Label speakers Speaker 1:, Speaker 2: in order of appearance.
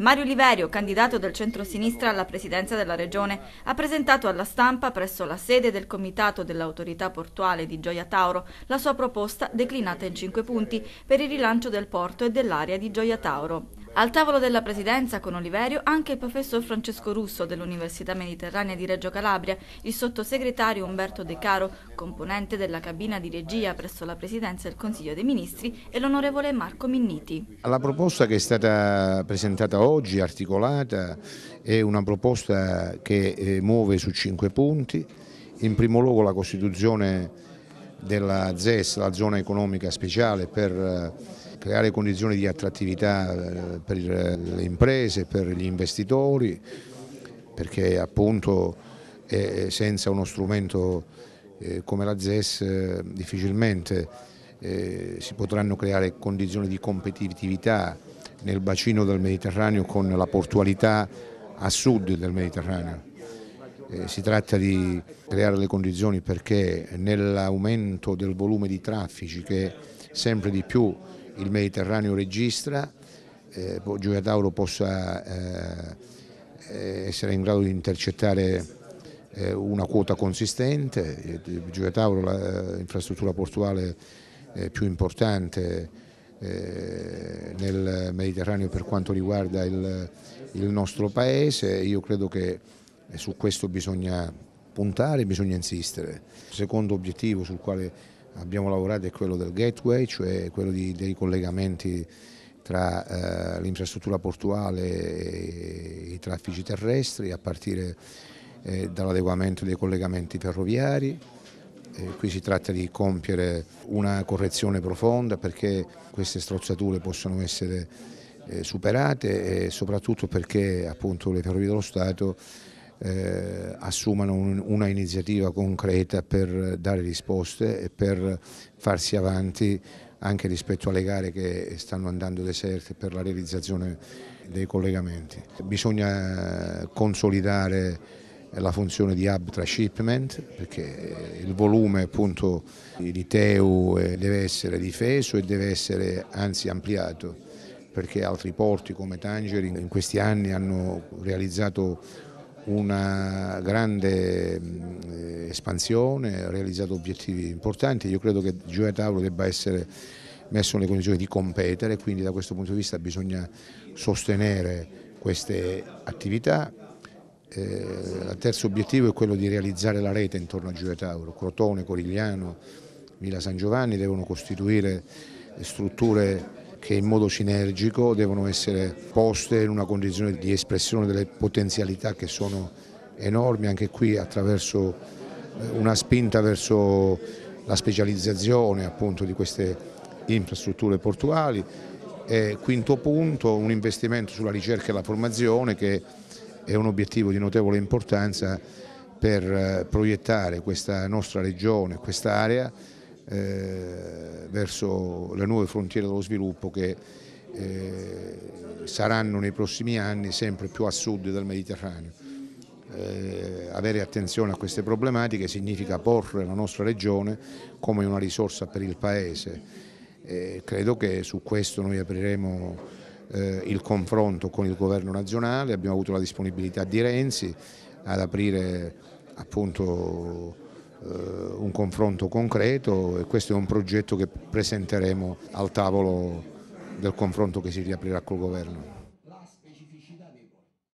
Speaker 1: Mario Liverio, candidato del centro-sinistra alla presidenza della regione, ha presentato alla stampa presso la sede del comitato dell'autorità portuale di Gioia Tauro la sua proposta declinata in cinque punti per il rilancio del porto e dell'area di Gioia Tauro. Al tavolo della presidenza con Oliverio anche il professor Francesco Russo dell'Università Mediterranea di Reggio Calabria, il sottosegretario Umberto De Caro, componente della cabina di regia presso la presidenza del Consiglio dei Ministri e l'onorevole Marco Minniti.
Speaker 2: La proposta che è stata presentata oggi, articolata, è una proposta che eh, muove su cinque punti. In primo luogo la costituzione della ZES, la zona economica speciale per eh, creare condizioni di attrattività eh, per le imprese, per gli investitori, perché appunto eh, senza uno strumento eh, come la ZES difficilmente si potranno creare condizioni di competitività nel bacino del Mediterraneo con la portualità a sud del Mediterraneo. Eh, si tratta di creare le condizioni perché nell'aumento del volume di traffici che sempre di più il Mediterraneo registra, eh, Gioia Tauro possa eh, essere in grado di intercettare eh, una quota consistente, eh, Gioia Tauro è l'infrastruttura eh, portuale eh, più importante nel Mediterraneo per quanto riguarda il, il nostro paese, io credo che su questo bisogna puntare, bisogna insistere. Il secondo obiettivo sul quale abbiamo lavorato è quello del gateway, cioè quello di, dei collegamenti tra eh, l'infrastruttura portuale e i traffici terrestri a partire eh, dall'adeguamento dei collegamenti ferroviari. Eh, qui si tratta di compiere una correzione profonda perché queste strozzature possono essere eh, superate e soprattutto perché appunto, le ferrovie dello Stato eh, assumano un, una iniziativa concreta per dare risposte e per farsi avanti anche rispetto alle gare che stanno andando deserte per la realizzazione dei collegamenti. Bisogna consolidare la funzione di hub tra perché il volume appunto di Teu eh, deve essere difeso e deve essere anzi ampliato perché altri porti come Tangeri in questi anni hanno realizzato una grande mm, eh, espansione, ha realizzato obiettivi importanti, io credo che Gioia Tauro debba essere messo nelle condizioni di competere, quindi da questo punto di vista bisogna sostenere queste attività. Eh, il terzo obiettivo è quello di realizzare la rete intorno a Gioia Tauro, Crotone, Corigliano, Villa San Giovanni devono costituire strutture che in modo sinergico devono essere poste in una condizione di espressione delle potenzialità che sono enormi anche qui attraverso eh, una spinta verso la specializzazione appunto di queste infrastrutture portuali e quinto punto un investimento sulla ricerca e la formazione che è un obiettivo di notevole importanza per eh, proiettare questa nostra regione, quest'area eh, verso le nuove frontiere dello sviluppo che eh, saranno nei prossimi anni sempre più a sud del Mediterraneo. Eh, avere attenzione a queste problematiche significa porre la nostra regione come una risorsa per il Paese. Eh, credo che su questo noi apriremo eh, il confronto con il governo nazionale, abbiamo avuto la disponibilità di Renzi ad aprire appunto eh, un confronto concreto e questo è un progetto che presenteremo al tavolo del confronto che si riaprirà col governo.